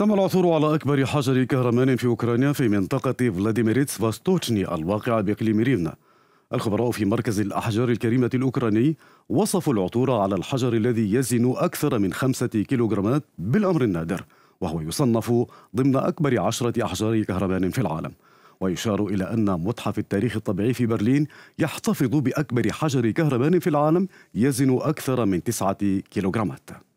تم العثور على أكبر حجر كهرمان في أوكرانيا في منطقة فلاديميريتس فاستوتشني الواقعة بإقليم ريفنا الخبراء في مركز الأحجار الكريمة الأوكراني وصفوا العثور على الحجر الذي يزن أكثر من خمسة كيلوغرامات بالأمر النادر وهو يصنف ضمن أكبر عشرة أحجار كهرمان في العالم ويشار إلى أن متحف التاريخ الطبيعي في برلين يحتفظ بأكبر حجر كهرمان في العالم يزن أكثر من تسعة كيلوغرامات